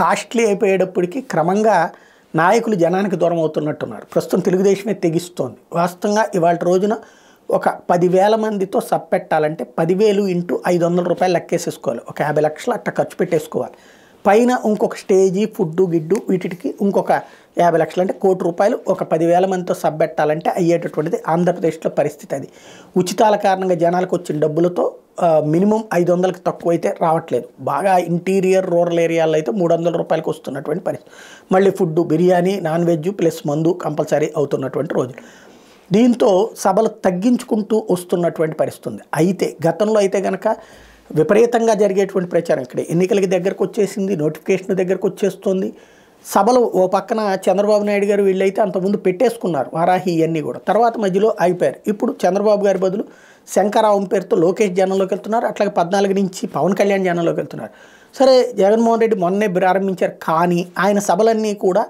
costly అయిపోయేటప్పటికీ క్రమంగా నాయకులు జనానికి దూరం అవుతున్నట్టున్నారు ప్రస్తుతం తెలుగుదేశమే తెగిస్తోంది వాస్తవంగా ఇవాళ రోజున ఒక పదివేల మందితో సబ్ పెట్టాలంటే పదివేలు ఇంటూ ఐదు వందల రూపాయలు లెక్కేసేసుకోవాలి ఒక యాభై లక్షలు అట్ట ఖర్చు పెట్టేసుకోవాలి పైన ఇంకొక స్టేజీ ఫుడ్డు గిడ్డు వీటికి ఇంకొక యాభై లక్షలు అంటే కోటి రూపాయలు ఒక పదివేల మందితో సబ్బెట్టాలంటే అయ్యేటటువంటిది ఆంధ్రప్రదేశ్లో పరిస్థితి అది ఉచితాల కారణంగా జనాలకు వచ్చిన డబ్బులతో మినిమం ఐదు వందలకు తక్కువ అయితే రావట్లేదు బాగా ఇంటీరియర్ రూరల్ ఏరియాల్లో అయితే మూడు వందల రూపాయలకు వస్తున్నటువంటి పరిస్థితి మళ్ళీ food biryani non veg plus మందు కంపల్సరీ అవుతున్నటువంటి రోజులు దీంతో సభలు తగ్గించుకుంటూ వస్తున్నటువంటి పరిస్థితుంది అయితే గతంలో అయితే కనుక విపరీతంగా జరిగేటువంటి ప్రచారం ఇక్కడ ఎన్నికలకి దగ్గరకు వచ్చేసింది నోటిఫికేషన్ దగ్గరకు వచ్చేస్తుంది సభలు ఓ పక్కన చంద్రబాబు నాయుడు గారు వీళ్ళైతే అంతకుముందు పెట్టేసుకున్నారు వారాహి ఇవన్నీ కూడా తర్వాత మధ్యలో ఆగిపోయారు ఇప్పుడు చంద్రబాబు గారి బదులు శంకరావం పేరుతో లోకేష్ జనంలోకి వెళ్తున్నారు అట్లాగే పద్నాలుగు నుంచి పవన్ కళ్యాణ్ జనంలోకి వెళ్తున్నారు సరే జగన్మోహన్ రెడ్డి మొన్నే ప్రారంభించారు కానీ ఆయన సభలన్నీ కూడా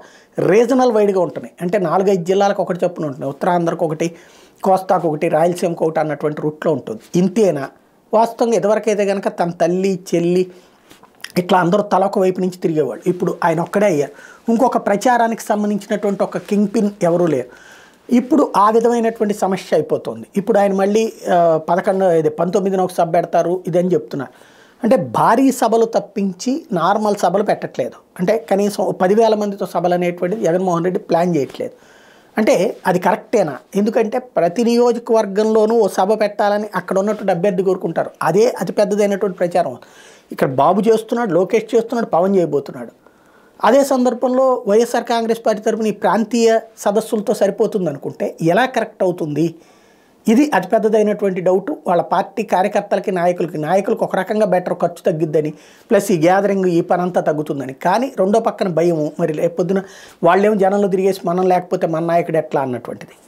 రీజనల్ వైడ్గా ఉంటున్నాయి అంటే నాలుగైదు జిల్లాలకు ఒకటి చొప్పున ఉంటున్నాయి ఉత్తరాంధ్రకు ఒకటి కోస్తాకు ఒకటి రాయలసీమకు ఒకటి అన్నటువంటి రూట్లో ఉంటుంది ఇంతేనా వాస్తవంగా ఇదివరకైతే కనుక తన తల్లి చెల్లి ఇట్లా అందరూ తలొక వైపు నుంచి తిరిగేవాళ్ళు ఇప్పుడు ఆయన ఒక్కడే అయ్యారు ఇంకొక ప్రచారానికి సంబంధించినటువంటి ఒక కింగ్ పిన్ ఎవరూ లేరు ఇప్పుడు ఆ విధమైనటువంటి సమస్య అయిపోతుంది ఇప్పుడు ఆయన మళ్ళీ పదకొండు ఇది పంతొమ్మిదిన ఒక సభ పెడతారు ఇదని చెప్తున్నారు అంటే భారీ సభలు తప్పించి నార్మల్ సభలు పెట్టట్లేదు అంటే కనీసం పదివేల మందితో సభలు అనేటువంటిది జగన్మోహన్ రెడ్డి ప్లాన్ చేయట్లేదు అంటే అది కరెక్టేనా ఎందుకంటే ప్రతి నియోజకవర్గంలోనూ ఓ సభ పెట్టాలని అక్కడ ఉన్నటువంటి అభ్యర్థి కోరుకుంటారు అదే అతిపెద్దదైనటువంటి ప్రచారం ఇక్కడ బాబు చేస్తున్నాడు లోకేష్ చేస్తున్నాడు పవన్ చేయబోతున్నాడు అదే సందర్భంలో వైఎస్ఆర్ కాంగ్రెస్ పార్టీ తరఫున ఈ ప్రాంతీయ సదస్సులతో సరిపోతుంది అనుకుంటే ఎలా కరెక్ట్ అవుతుంది ఇది అతిపెద్దదైనటువంటి డౌట్ వాళ్ళ పార్టీ కార్యకర్తలకి నాయకులకి నాయకులకు ఒక రకంగా బెటర్ ఖర్చు తగ్గిద్దని ప్లస్ ఈ గ్యాదరింగ్ ఈ పనంతా తగ్గుతుందని కానీ రెండో పక్కన భయము మరి రేపొద్దున వాళ్ళేమో జనంలో తిరిగేసి మనం లేకపోతే మన నాయకుడు ఎట్లా అన్నటువంటిది